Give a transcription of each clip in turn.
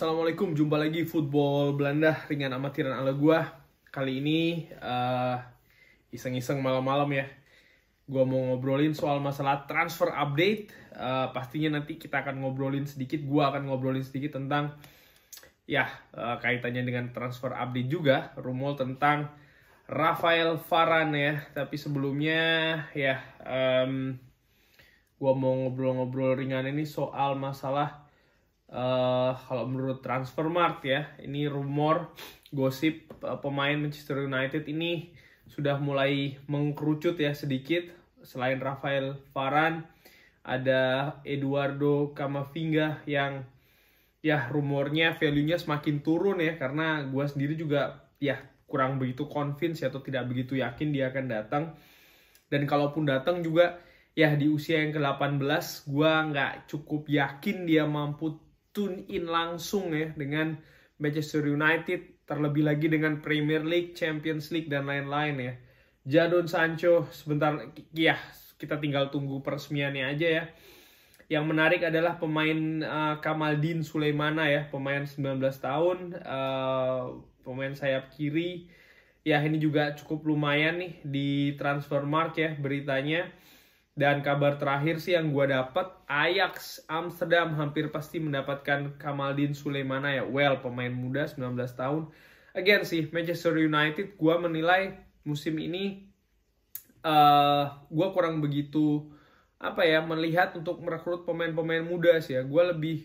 Assalamualaikum, jumpa lagi football Belanda ringan amatiran ala gua. Kali ini uh, iseng-iseng malam-malam ya. Gua mau ngobrolin soal masalah transfer update. Uh, pastinya nanti kita akan ngobrolin sedikit, gua akan ngobrolin sedikit tentang ya uh, kaitannya dengan transfer update juga, rumor tentang Rafael Varane ya. Tapi sebelumnya ya um, gua mau ngobrol-ngobrol ringan ini soal masalah uh, kalau menurut Transfermarkt ya, ini rumor gosip uh, pemain Manchester United ini sudah mulai mengkerucut ya sedikit. Selain Rafael Varane, ada Eduardo Camavinga yang ya rumornya value-nya semakin turun ya karena gue sendiri juga ya kurang begitu convince ya, atau tidak begitu yakin dia akan datang. Dan kalaupun datang juga ya di usia yang ke-18 gue nggak cukup yakin dia mampu tune in langsung ya dengan Manchester United, terlebih lagi dengan Premier League, Champions League, dan lain-lain ya. Jadon Sancho sebentar, ya kita tinggal tunggu peresmiannya aja ya. Yang menarik adalah pemain uh, Kamaldin Sulaimana ya, pemain 19 tahun, uh, pemain sayap kiri. Ya ini juga cukup lumayan nih di transfer mark ya beritanya. Dan kabar terakhir sih yang gue dapat Ajax Amsterdam hampir pasti mendapatkan Kamaldin Sulemana ya. Well, pemain muda 19 tahun. Again sih, Manchester United gue menilai musim ini uh, eh, gue kurang begitu apa ya melihat untuk merekrut pemain-pemain muda sih ya. Gue lebih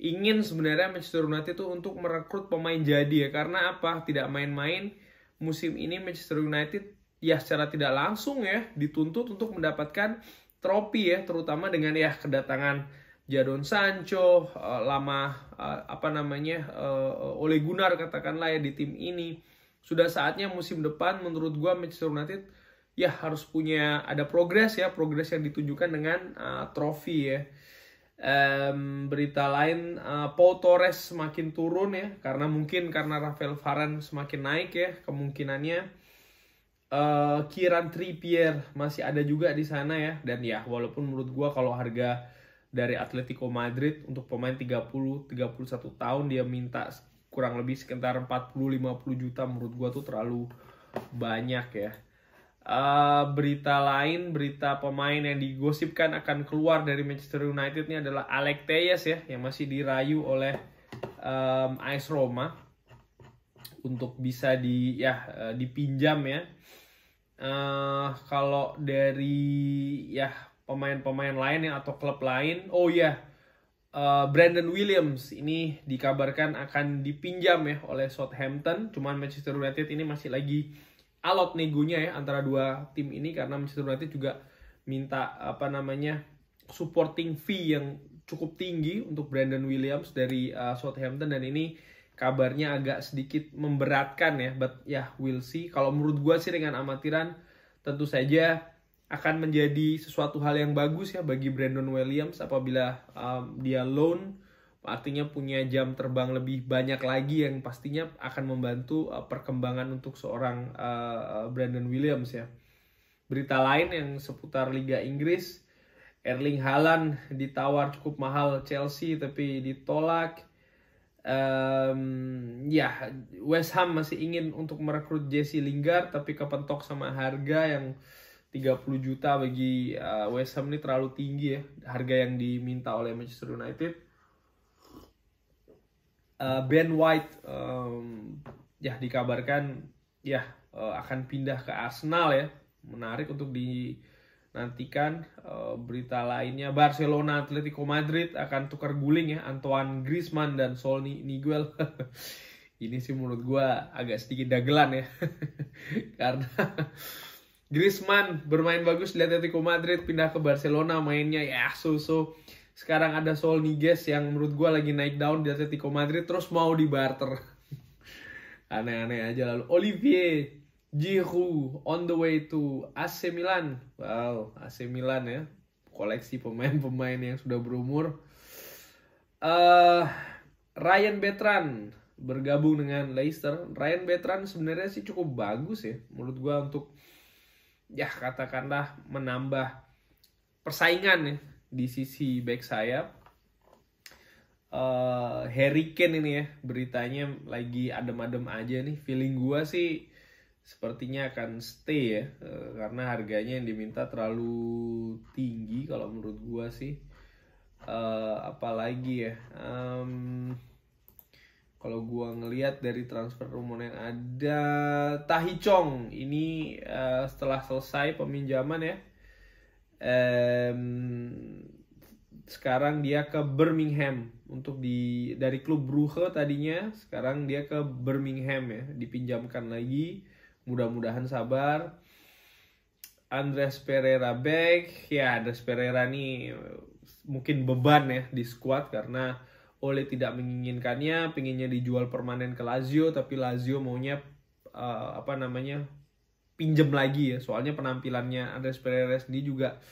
ingin sebenarnya Manchester United itu untuk merekrut pemain jadi ya. Karena apa? Tidak main-main musim ini Manchester United ya secara tidak langsung ya dituntut untuk mendapatkan tropi ya terutama dengan ya kedatangan Jadon Sancho uh, lama uh, apa namanya uh, Ole Gunnar katakanlah ya di tim ini sudah saatnya musim depan menurut gua Manchester United ya harus punya ada progres ya progres yang ditunjukkan dengan uh, trofi ya um, berita lain uh, Paul Torres semakin turun ya karena mungkin karena Rafael Varane semakin naik ya kemungkinannya uh, eh, Kiran Trippier masih ada juga di sana ya dan ya walaupun menurut gue kalau harga dari Atletico Madrid untuk pemain 30 31 tahun dia minta kurang lebih sekitar 40 50 juta menurut gue tuh terlalu banyak ya. Uh, berita lain, berita pemain yang digosipkan akan keluar dari Manchester United ini adalah Alex Tejas ya, yang masih dirayu oleh um, AS Roma untuk bisa di ya dipinjam ya uh, kalau dari ya pemain-pemain lain ya atau klub lain oh ya yeah, uh, Brandon Williams ini dikabarkan akan dipinjam ya oleh Southampton cuman Manchester United ini masih lagi alot negonya ya antara dua tim ini karena Manchester United juga minta apa namanya supporting fee yang cukup tinggi untuk Brandon Williams dari uh, Southampton dan ini kabarnya agak sedikit memberatkan ya but ya yeah, we'll see kalau menurut gue sih dengan amatiran tentu saja akan menjadi sesuatu hal yang bagus ya bagi Brandon Williams apabila um, dia loan artinya punya jam terbang lebih banyak lagi yang pastinya akan membantu uh, perkembangan untuk seorang uh, uh Brandon Williams ya. Berita lain yang seputar Liga Inggris, Erling Haaland ditawar cukup mahal Chelsea tapi ditolak um, ya West Ham masih ingin untuk merekrut Jesse Lingard tapi kepentok sama harga yang 30 juta bagi uh, West Ham ini terlalu tinggi ya harga yang diminta oleh Manchester United. Uh, ben White um, ya dikabarkan ya uh, akan pindah ke Arsenal ya menarik untuk di Nantikan uh, berita lainnya Barcelona Atletico Madrid akan tukar guling ya Antoine Griezmann dan Solni Niguel. Ini sih menurut gue agak sedikit dagelan ya karena Griezmann bermain bagus di Atletico Madrid pindah ke Barcelona mainnya ya so-so sekarang ada Sol Niguez yang menurut gue lagi naik down di Atletico Madrid terus mau di barter aneh-aneh aja lalu Olivier Giroud on the way to AC Milan. Wow, AC Milan ya. Koleksi pemain-pemain yang sudah berumur. Uh, Ryan Betran bergabung dengan Leicester. Ryan Betran sebenarnya sih cukup bagus ya menurut gue untuk ya katakanlah menambah persaingan ya di sisi back sayap. Uh, eh, Harry Kane ini ya beritanya lagi adem-adem aja nih. Feeling gue sih sepertinya akan stay ya eh, karena harganya yang diminta terlalu tinggi kalau menurut gua sih uh, apalagi ya um, kalau gua ngelihat dari transfer rumor yang ada Tahi Chong ini uh, setelah selesai peminjaman ya um, sekarang dia ke Birmingham untuk di dari klub Brugge tadinya sekarang dia ke Birmingham ya dipinjamkan lagi mudah-mudahan sabar Andres Pereira back ya Andres Pereira nih eh, mungkin beban ya di squad karena oleh tidak menginginkannya pinginnya dijual permanen ke Lazio tapi Lazio maunya uh, apa namanya pinjem lagi ya soalnya penampilannya Andres Pereira sendiri juga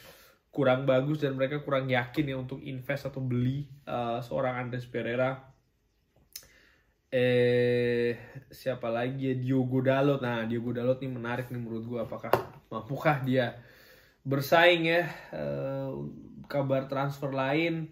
kurang bagus dan mereka kurang yakin ya untuk invest atau beli uh, seorang Andres Pereira eh siapa lagi ya Diogo Dalot. Nah, Diogo Dalot nih menarik nih menurut gue apakah mampukah dia bersaing ya eh, kabar transfer lain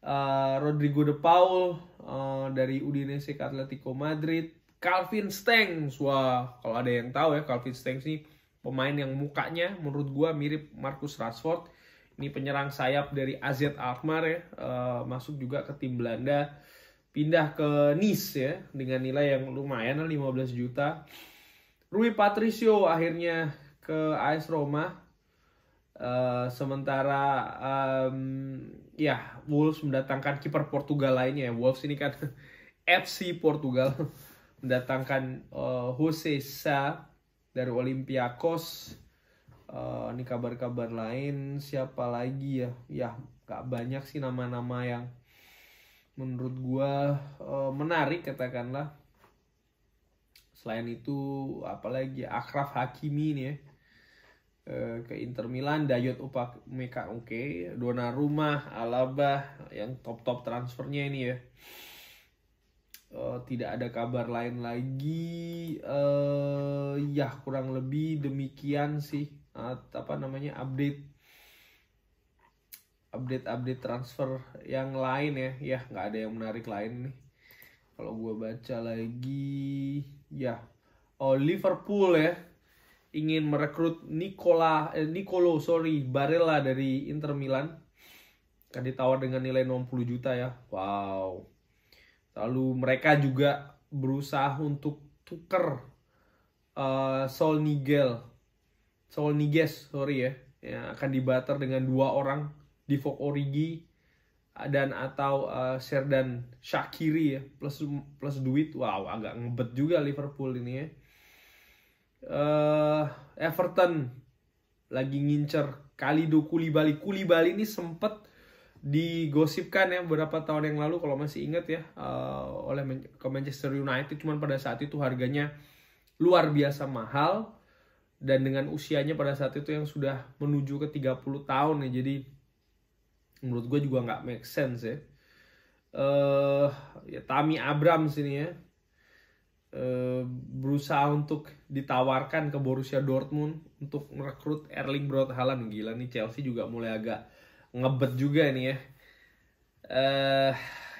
eh, Rodrigo De Paul eh, dari Udinese ke Atletico Madrid, Calvin Stengs. Wah, kalau ada yang tahu ya Calvin Stengs nih pemain yang mukanya menurut gue mirip Marcus Rashford. Ini penyerang sayap dari AZ Alkmaar ya, eh, masuk juga ke tim Belanda pindah ke Nice ya dengan nilai yang lumayan 15 juta. Rui Patricio akhirnya ke AS Roma. Uh, sementara um, ya Wolves mendatangkan kiper Portugal lainnya. Wolves ini kan FC Portugal mendatangkan uh, Jose Sa dari Olympiakos. Uh, ini kabar-kabar lain siapa lagi ya? Ya gak banyak sih nama-nama yang menurut gua e, menarik katakanlah selain itu apalagi Akraf Hakimi nih ya eh, ke Inter Milan, Dayot Upamecano oke, okay. Donnarumma, Alaba yang top-top transfernya ini ya. e, tidak ada kabar lain lagi e, ya kurang lebih demikian sih apa namanya update update-update transfer yang lain ya ya nggak ada yang menarik lain nih kalau gue baca lagi ya oh Liverpool ya ingin merekrut Nicola eh, Nicolo sorry Barella dari Inter Milan kan ditawar dengan nilai 60 juta ya wow lalu mereka juga berusaha untuk tuker uh, Sol Nigel Sol Niges sorry ya yang akan dibater dengan dua orang Divock Origi ah, dan atau uh, ah, Serdan Shakiri ya plus plus duit wow agak ngebet juga Liverpool ini ya uh, Everton lagi ngincer kuli bali kuli bali ini sempet digosipkan ya beberapa tahun yang lalu kalau masih ingat ya uh, oleh Man ke Manchester United cuman pada saat itu harganya luar biasa mahal dan dengan usianya pada saat itu yang sudah menuju ke 30 tahun ya jadi menurut gue juga nggak make sense ya. Uh, ya Tami Abram sini ya uh, berusaha untuk ditawarkan ke Borussia Dortmund untuk merekrut Erling Braut Haaland gila nih Chelsea juga mulai agak ngebet juga ini ya uh,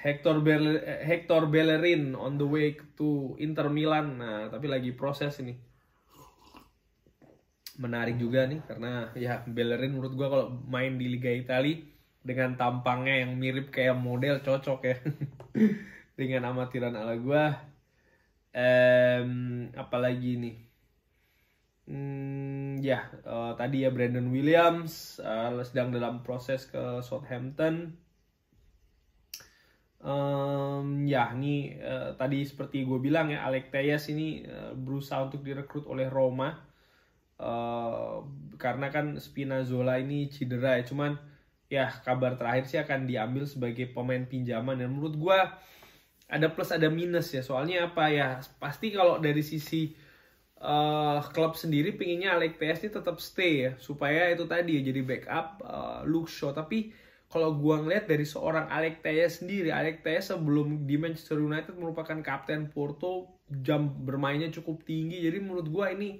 Hector Bel Hector Bellerin on the way to Inter Milan nah tapi lagi proses ini menarik juga nih karena ya Bellerin menurut gua kalau main di Liga Italia dengan tampangnya yang mirip kayak model cocok ya dengan amatiran ala gue um, apalagi ini hmm, ya uh, tadi ya Brandon Williams uh, sedang dalam proses ke Southampton um, ya ini uh, tadi seperti gue bilang ya Alex Tejas ini uh, berusaha untuk direkrut oleh Roma uh, karena kan Spina Zola ini cedera ya cuman ya kabar terakhir sih akan diambil sebagai pemain pinjaman dan menurut gue ada plus ada minus ya soalnya apa ya pasti kalau dari sisi uh, klub sendiri pinginnya Alex Tejas ini tetap stay ya supaya itu tadi ya jadi backup eh, uh, show show tapi kalau gue ngeliat dari seorang Alex Tejas sendiri Alex Tejas sebelum di Manchester United merupakan kapten Porto jam bermainnya cukup tinggi jadi menurut gue ini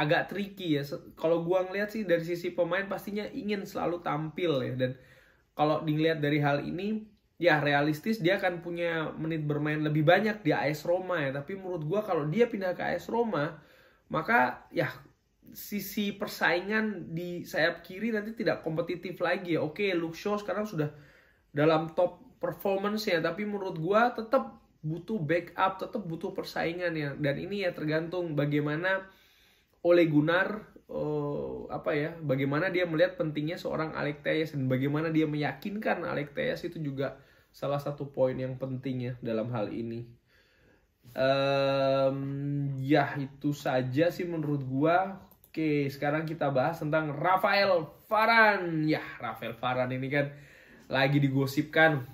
agak tricky ya. Kalau gua ngeliat sih dari sisi pemain pastinya ingin selalu tampil ya dan kalau dilihat dari hal ini ya realistis dia akan punya menit bermain lebih banyak di AS Roma ya. Tapi menurut gua kalau dia pindah ke AS Roma maka ya sisi persaingan di sayap kiri nanti tidak kompetitif lagi ya. Oke, Luke Shaw sekarang sudah dalam top performance ya, tapi menurut gua tetap butuh backup, tetap butuh persaingan ya. Dan ini ya tergantung bagaimana oleh Gunnar uh, apa ya bagaimana dia melihat pentingnya seorang Alex Tejas dan bagaimana dia meyakinkan Alex Tejas itu juga salah satu poin yang penting ya dalam hal ini. Um, ya itu saja sih menurut gua. Oke, sekarang kita bahas tentang Rafael Varan. Ya, Rafael Varan ini kan lagi digosipkan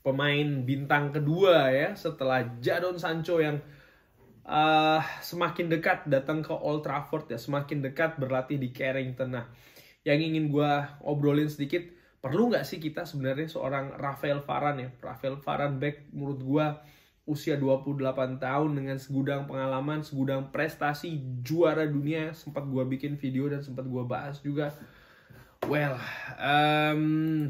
pemain bintang kedua ya setelah Jadon Sancho yang uh, semakin dekat datang ke Old Trafford ya, semakin dekat berlatih di Carrington. Nah, yang ingin gue obrolin sedikit, perlu nggak sih kita sebenarnya seorang Rafael Varane ya? Rafael Varane back menurut gue usia 28 tahun dengan segudang pengalaman, segudang prestasi juara dunia sempat gue bikin video dan sempat gue bahas juga. Well, um,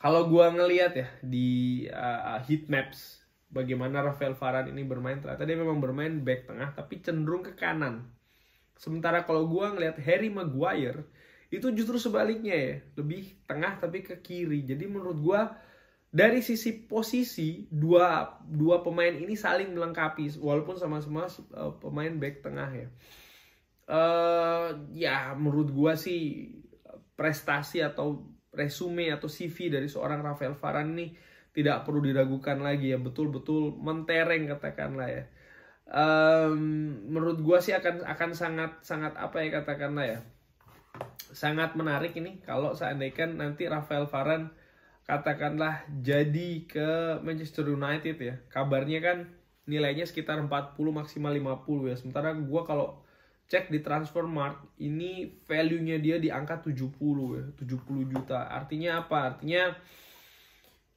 kalau gue ngeliat ya di uh, heat maps bagaimana Rafael Varane ini bermain ternyata dia memang bermain back tengah tapi cenderung ke kanan sementara kalau gue ngelihat Harry Maguire itu justru sebaliknya ya lebih tengah tapi ke kiri jadi menurut gue dari sisi posisi dua dua pemain ini saling melengkapi walaupun sama-sama eh, pemain back tengah ya. Uh, ya menurut gue sih prestasi atau resume atau CV dari seorang Rafael Varane nih tidak perlu diragukan lagi ya betul-betul mentereng katakanlah ya um, menurut gua sih akan akan sangat sangat apa ya katakanlah ya sangat menarik ini kalau seandainya nanti Rafael Varane katakanlah jadi ke Manchester United ya kabarnya kan nilainya sekitar 40 maksimal 50 ya sementara gua kalau cek di transfer mark ini value-nya dia di angka 70 ya 70 juta artinya apa artinya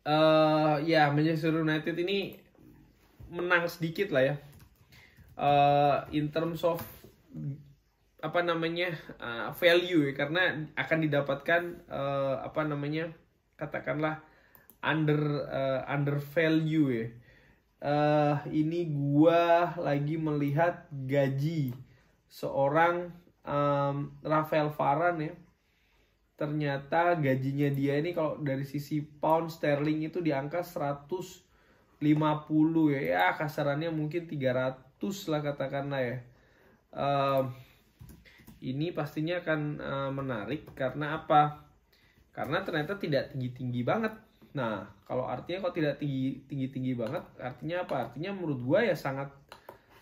uh, ya Manchester United ini menang sedikit lah ya. Uh, in terms of apa namanya uh, value ya, karena akan didapatkan uh, apa namanya katakanlah under uh, under value ya. Uh, ini gua lagi melihat gaji seorang um, Rafael Varane ya ternyata gajinya dia ini kalau dari sisi pound sterling itu di angka 150 ya ya kasarannya mungkin 300 lah katakanlah ya uh, ini pastinya akan uh, menarik karena apa karena ternyata tidak tinggi-tinggi banget nah kalau artinya kok tidak tinggi tinggi tinggi banget artinya apa artinya menurut gua ya sangat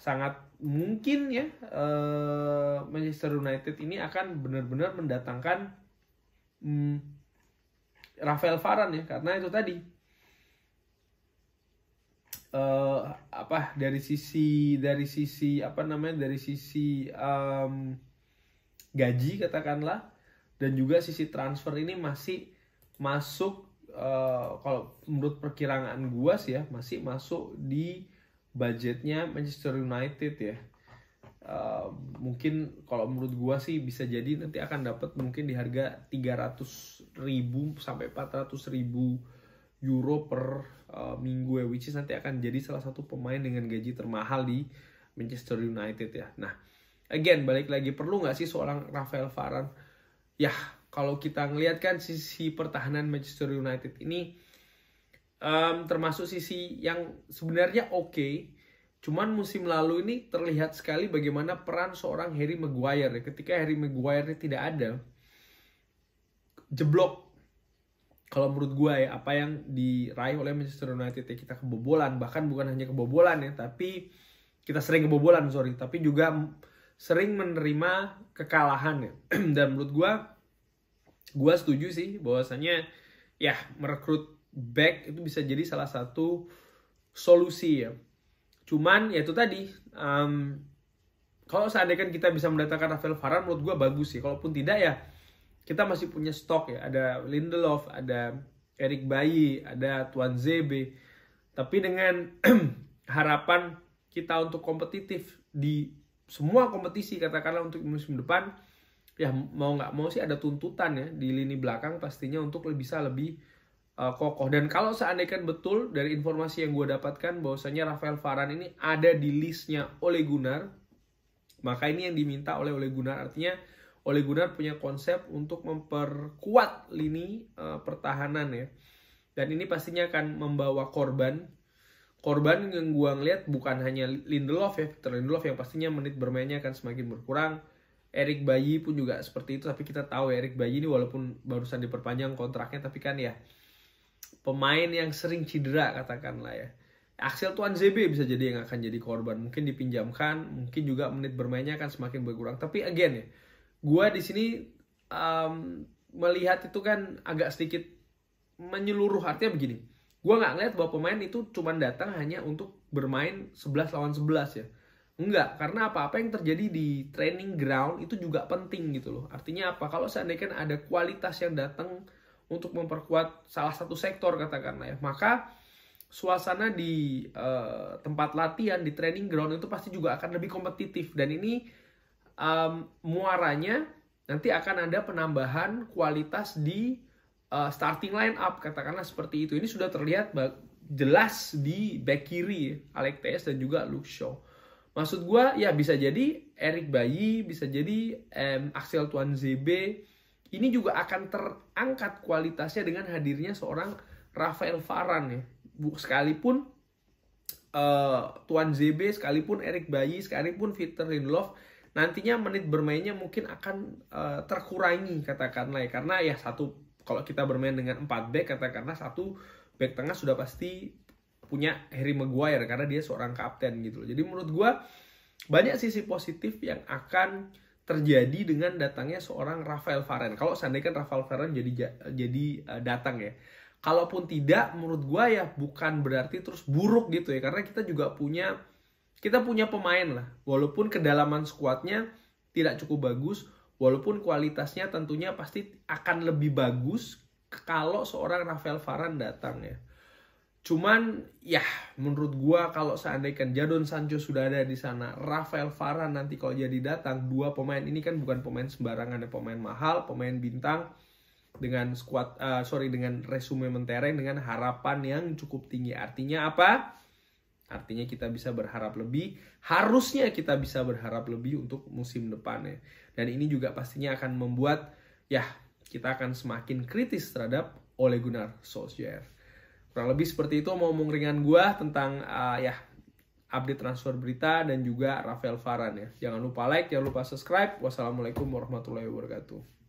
sangat mungkin ya uh, Manchester United ini akan benar-benar mendatangkan hmm, Rafael Varane ya karena itu tadi uh, apa dari sisi dari sisi apa namanya dari sisi um, gaji katakanlah dan juga sisi transfer ini masih masuk uh, kalau menurut perkiraan gua sih ya masih masuk di budgetnya Manchester United ya Eh, mungkin kalau menurut gua sih bisa jadi nanti akan dapat mungkin di harga 300 ribu sampai 400 ribu euro per uh, minggu ya which is nanti akan jadi salah satu pemain dengan gaji termahal di Manchester United ya. Nah, again balik lagi perlu nggak sih seorang Rafael Varane? Ya, kalau kita ngelihat kan sisi pertahanan Manchester United ini um, termasuk sisi yang sebenarnya oke okay, Cuman musim lalu ini terlihat sekali bagaimana peran seorang Harry Maguire. Ketika Harry Maguire tidak ada, jeblok. Kalau menurut gue ya, apa yang diraih oleh Manchester United ya kita kebobolan. Bahkan bukan hanya kebobolan ya, tapi kita sering kebobolan, sorry. Tapi juga sering menerima kekalahan ya. Dan menurut gue, gue setuju sih bahwasanya ya merekrut back itu bisa jadi salah satu solusi ya Cuman ya itu tadi, um, kalau seandainya kan kita bisa mendatangkan Rafael Varane menurut gue bagus sih. Kalaupun tidak ya kita masih punya stok ya. Ada Lindelof, ada Eric Bayi, ada Tuan Zebe. Tapi dengan harapan kita untuk kompetitif di semua kompetisi katakanlah untuk musim depan ya mau nggak mau sih ada tuntutan ya di lini belakang pastinya untuk bisa lebih uh, kokoh. Dan kalau seandainya betul dari informasi yang gue dapatkan bahwasanya Rafael Varane ini ada di listnya Ole Gunnar, maka ini yang diminta oleh Ole Gunnar. Artinya Ole Gunnar punya konsep untuk memperkuat lini uh, pertahanan ya. Dan ini pastinya akan membawa korban. Korban yang gue ngeliat bukan hanya Lindelof ya, Victor Lindelof yang pastinya menit bermainnya akan semakin berkurang. Erik Bayi pun juga seperti itu, tapi kita tahu Erik Bayi ini walaupun barusan diperpanjang kontraknya, tapi kan ya pemain yang sering cedera katakanlah ya. Axel Tuan ZB bisa jadi yang akan jadi korban. Mungkin dipinjamkan, mungkin juga menit bermainnya akan semakin berkurang. Tapi again ya, gue di sini um, melihat itu kan agak sedikit menyeluruh. Artinya begini, gue nggak ngeliat bahwa pemain itu cuma datang hanya untuk bermain 11 lawan 11 ya. Enggak, karena apa-apa yang terjadi di training ground itu juga penting gitu loh. Artinya apa? Kalau seandainya kan ada kualitas yang datang untuk memperkuat salah satu sektor katakanlah ya maka suasana di uh, tempat latihan di training ground itu pasti juga akan lebih kompetitif dan ini um, muaranya nanti akan ada penambahan kualitas di uh, starting line up katakanlah seperti itu ini sudah terlihat jelas di back kiri Alex ts dan juga Luke Shaw maksud gue ya bisa jadi Eric Bayi bisa jadi um, Axel Tuan ZB ini juga akan terangkat kualitasnya dengan hadirnya seorang Rafael Varane ya. Sekalipun uh, Tuan ZB, sekalipun Erik Bayi, sekalipun Peter Lindelof nantinya menit bermainnya mungkin akan uh, terkurangi katakanlah ya. Karena ya satu kalau kita bermain dengan 4 back katakanlah satu back tengah sudah pasti punya Harry Maguire karena dia seorang kapten gitu loh. Jadi menurut gue banyak sisi positif yang akan terjadi dengan datangnya seorang Rafael Varane. Kalau seandainya kan Rafael Varane jadi jadi uh, datang ya. Kalaupun tidak, menurut gue ya bukan berarti terus buruk gitu ya. Karena kita juga punya kita punya pemain lah. Walaupun kedalaman skuadnya tidak cukup bagus, walaupun kualitasnya tentunya pasti akan lebih bagus kalau seorang Rafael Varane datang ya. Cuman ya menurut gua kalau seandainya kan Jadon Sancho sudah ada di sana, Rafael Varane nanti kalau jadi datang, dua pemain ini kan bukan pemain sembarangan, ya pemain mahal, pemain bintang dengan squad uh, sorry dengan resume mentereng dengan harapan yang cukup tinggi. Artinya apa? Artinya kita bisa berharap lebih, harusnya kita bisa berharap lebih untuk musim depannya. Dan ini juga pastinya akan membuat ya kita akan semakin kritis terhadap Ole Gunnar Solskjaer kurang lebih seperti itu omong ringan gua tentang uh, ya update transfer berita dan juga Rafael Varane ya. Jangan lupa like, jangan lupa subscribe. Wassalamualaikum warahmatullahi wabarakatuh.